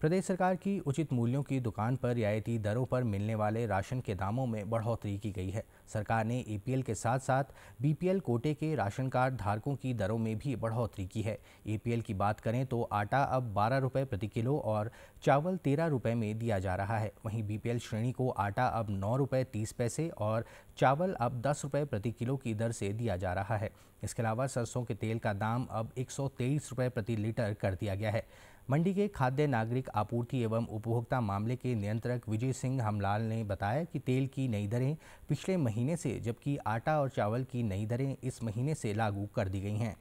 प्रदेश सरकार की उचित मूल्यों की दुकान पर रियायती दरों पर मिलने वाले राशन के दामों में बढ़ोतरी की गई है सरकार ने एपीएल के साथ साथ बीपीएल कोटे के राशन कार्ड धारकों की दरों में भी बढ़ोतरी की है एपीएल की बात करें तो आटा अब बारह रुपये प्रति किलो और चावल तेरह रुपये में दिया जा रहा है वहीं बीपीएल श्रेणी को आटा अब नौ रुपये तीस पैसे और चावल अब दस रुपये प्रति किलो की दर से दिया जा रहा है इसके अलावा सरसों के तेल का दाम अब एक सौ तेईस रुपये प्रति लीटर कर दिया गया है मंडी के खाद्य नागरिक आपूर्ति एवं उपभोक्ता मामले के नियंत्रक विजय सिंह हमलाल ने बताया कि तेल की नई दरें पिछले महीने से जबकि आटा और चावल की नई दरें इस महीने से लागू कर दी गई हैं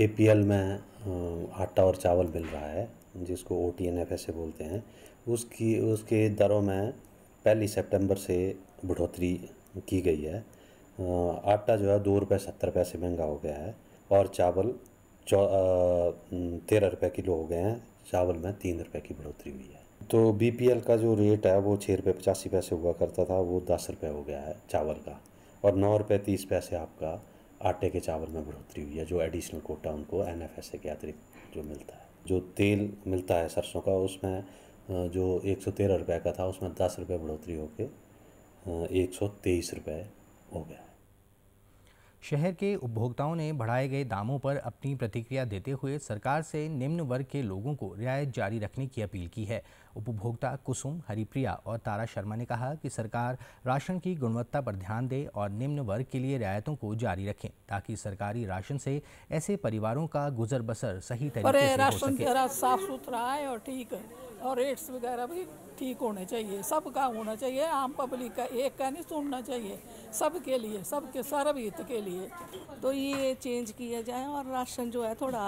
एपीएल में आटा और चावल मिल रहा है जिसको ओ टी एन एफ बोलते हैं उसकी उसके दरों में पहली सितंबर से बढ़ोतरी की गई है आटा जो है दो रुपये सत्तर पैसे महंगा हो गया है और चावल चौ तेरह रुपये किलो हो गए हैं चावल में तीन रुपये की बढ़ोतरी हुई है तो बी का जो रेट है वो छः रुपये पचासी पैसे हुआ करता था वो दस रुपये हो गया है चावल का और नौ रुपये तीस पैसे आपका आटे के चावल में बढ़ोतरी हुई है जो एडिशनल कोटा उनको एन के अतिरिक्त जो मिलता है जो तेल मिलता है सरसों का उसमें जो एक सौ तेरह रुपये का था उसमें दस रुपये बढ़ोतरी होकर एक सौ तेईस रुपये हो गया शहर के उपभोक्ताओं ने बढ़ाए गए दामों पर अपनी प्रतिक्रिया देते हुए सरकार से निम्न वर्ग के लोगों को रियायत जारी रखने की अपील की है उपभोक्ता कुसुम हरिप्रिया और तारा शर्मा ने कहा कि सरकार राशन की गुणवत्ता पर ध्यान दे और निम्न वर्ग के लिए रियायतों को जारी रखें ताकि सरकारी राशन से ऐसे परिवारों का गुजर बसर सही तरीके से हो सके। साफ सुथरा है और ठीक है और रेट्स वगैरह भी ठीक होने चाहिए सबका होना चाहिए आम पब्लिक का एक का नहीं सुनना चाहिए सबके लिए सबके सर्व हित के लिए तो ये चेंज किया जाए और राशन जो है थोड़ा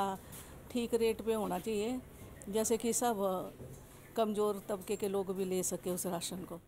ठीक रेट पे होना चाहिए जैसे कि सब कमज़ोर तबके के लोग भी ले सके उस राशन को